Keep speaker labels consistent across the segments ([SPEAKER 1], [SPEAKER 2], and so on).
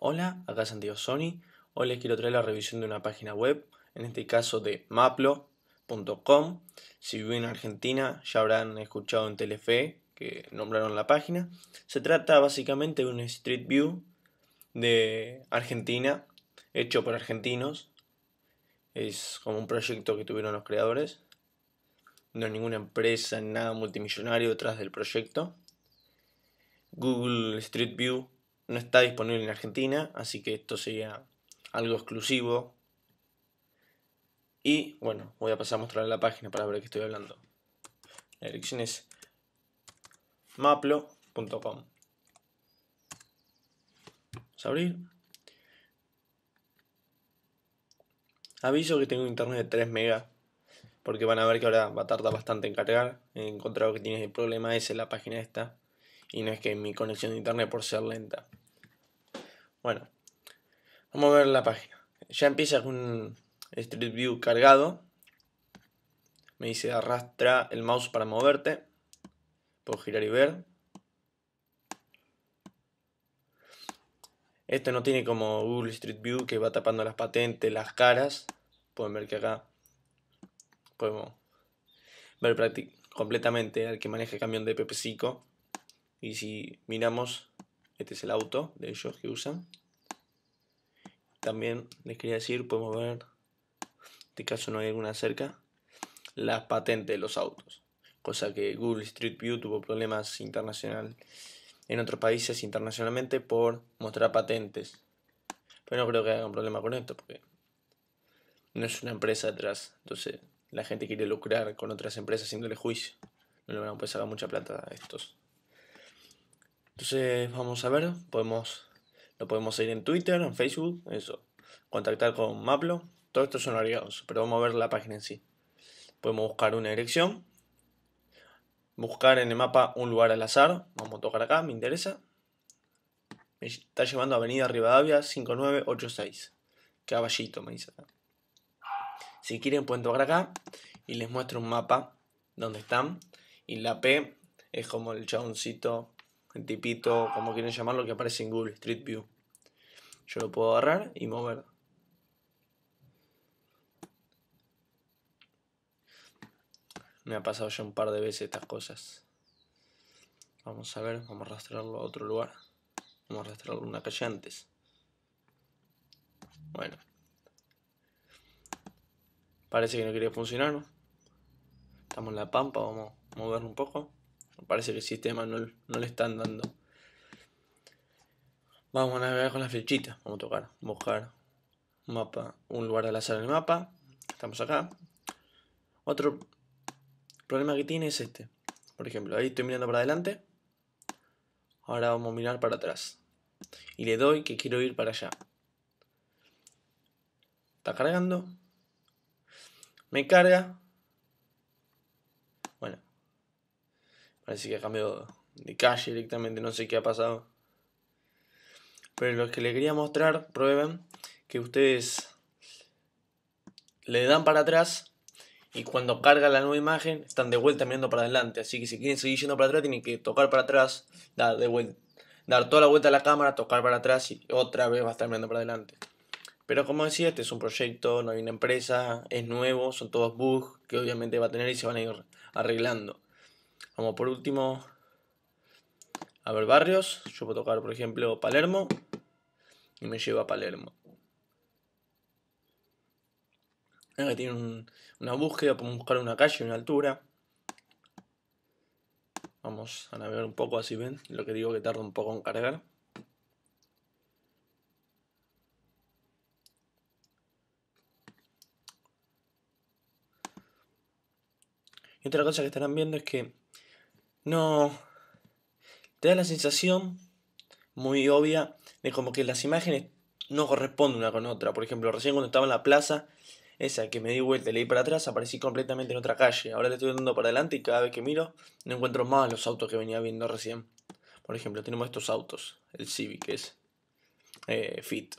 [SPEAKER 1] Hola, acá Santiago Sony. Hoy les quiero traer la revisión de una página web, en este caso de maplo.com. Si viven en Argentina ya habrán escuchado en Telefe que nombraron la página. Se trata básicamente de un Street View de Argentina, hecho por argentinos. Es como un proyecto que tuvieron los creadores. No hay ninguna empresa, nada multimillonario detrás del proyecto. Google Street View no está disponible en Argentina, así que esto sería algo exclusivo. Y bueno, voy a pasar a mostrar la página para ver de qué estoy hablando. La dirección es maplo.com. Vamos a abrir. Aviso que tengo internet de 3 megas porque van a ver que ahora va a tardar bastante en cargar. He encontrado que tienes el problema ese en la página esta y no es que mi conexión de internet por ser lenta. Bueno, vamos a ver la página. Ya empieza con Street View cargado. Me dice arrastra el mouse para moverte. Puedo girar y ver. esto no tiene como Google Street View que va tapando las patentes, las caras. Pueden ver que acá podemos ver completamente al que maneja el camión de Pepe Y si miramos este es el auto de ellos que usan. También les quería decir, podemos ver, en este caso no hay alguna cerca, las patentes de los autos. Cosa que Google Street View tuvo problemas internacional en otros países internacionalmente por mostrar patentes. Pero no creo que un problema con esto porque no es una empresa atrás. Entonces la gente quiere lucrar con otras empresas haciéndole juicio. No le van a poder sacar mucha plata a estos. Entonces, vamos a ver, podemos, lo podemos seguir en Twitter, en Facebook, eso, contactar con Maplo, todo esto son agregados, pero vamos a ver la página en sí. Podemos buscar una dirección, buscar en el mapa un lugar al azar, vamos a tocar acá, me interesa. Me está llevando a Avenida Rivadavia 5986, Caballito me dice acá. Si quieren pueden tocar acá y les muestro un mapa donde están. Y la P es como el chaboncito el tipito, como quieren llamarlo, que aparece en Google Street View. Yo lo puedo agarrar y mover. Me ha pasado ya un par de veces estas cosas. Vamos a ver, vamos a arrastrarlo a otro lugar. Vamos a arrastrarlo una calle antes. Bueno. Parece que no quería funcionar. Estamos en la pampa, vamos a moverlo un poco. Parece que el sistema no, le están dando. Vamos a navegar con la flechita. Vamos a tocar, buscar un mapa, un lugar al azar en el mapa. Estamos acá. Otro problema que tiene es este. Por ejemplo, ahí estoy mirando para adelante. Ahora vamos a mirar para atrás. Y le doy que quiero ir para allá. Está cargando. Me carga. Así que ha cambiado de calle directamente, no sé qué ha pasado. Pero lo que le quería mostrar, prueben, que ustedes le dan para atrás y cuando carga la nueva imagen están de vuelta mirando para adelante. Así que si quieren seguir yendo para atrás tienen que tocar para atrás, dar, de vuelta, dar toda la vuelta a la cámara, tocar para atrás y otra vez va a estar mirando para adelante. Pero como decía, este es un proyecto, no hay una empresa, es nuevo, son todos bugs que obviamente va a tener y se van a ir arreglando. Vamos por último a ver barrios. Yo puedo tocar, por ejemplo, Palermo y me lleva a Palermo. Acá tiene una búsqueda, podemos buscar una calle, una altura. Vamos a navegar un poco, así ven, lo que digo que tarda un poco en cargar. Y otra cosa que estarán viendo es que no. Te da la sensación muy obvia de como que las imágenes no corresponden una con otra. Por ejemplo, recién cuando estaba en la plaza, esa que me di vuelta y leí para atrás, aparecí completamente en otra calle. Ahora le estoy dando para adelante y cada vez que miro, no encuentro más los autos que venía viendo recién. Por ejemplo, tenemos estos autos, el Civic es eh, Fit.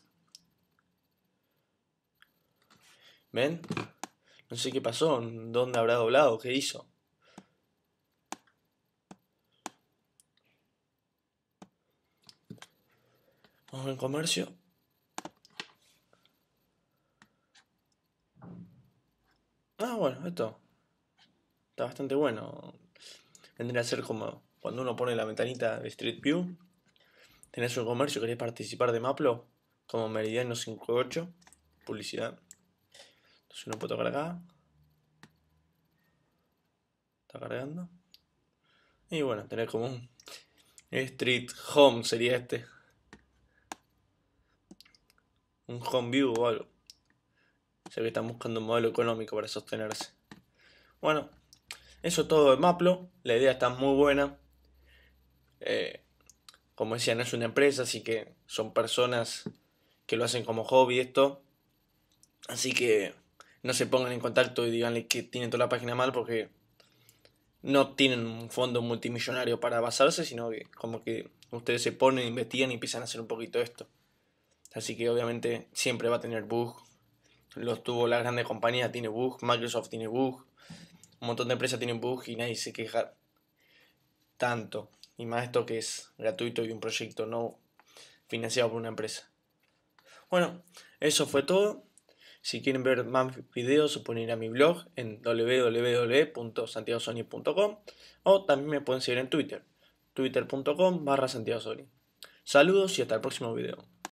[SPEAKER 1] ¿Ven? No sé qué pasó, dónde habrá doblado, qué hizo. Vamos en comercio. Ah, bueno, esto está bastante bueno. Vendría a ser como cuando uno pone la ventanita de Street View. Tenés un comercio, querés participar de Maplo, como Meridiano 58, publicidad. Entonces uno puede tocar acá. Está cargando. Y bueno, tenés como un Street Home sería este un home view o algo. Ya que están buscando un modelo económico para sostenerse. Bueno, eso todo de Maplo. La idea está muy buena. Eh, como decía, no es una empresa, así que son personas que lo hacen como hobby esto. Así que no se pongan en contacto y díganle que tienen toda la página mal porque no tienen un fondo multimillonario para basarse, sino que como que ustedes se ponen, investigan y empiezan a hacer un poquito esto. Así que obviamente siempre va a tener bug. Los tuvo la grande compañía, tiene bug, Microsoft tiene bug, un montón de empresas tienen bug y nadie se queja tanto. Y más esto que es gratuito y un proyecto no financiado por una empresa. Bueno, eso fue todo. Si quieren ver más videos, se pueden ir a mi blog en www.santiagosoni.com o también me pueden seguir en Twitter, twitter.com barra Saludos y hasta el próximo video.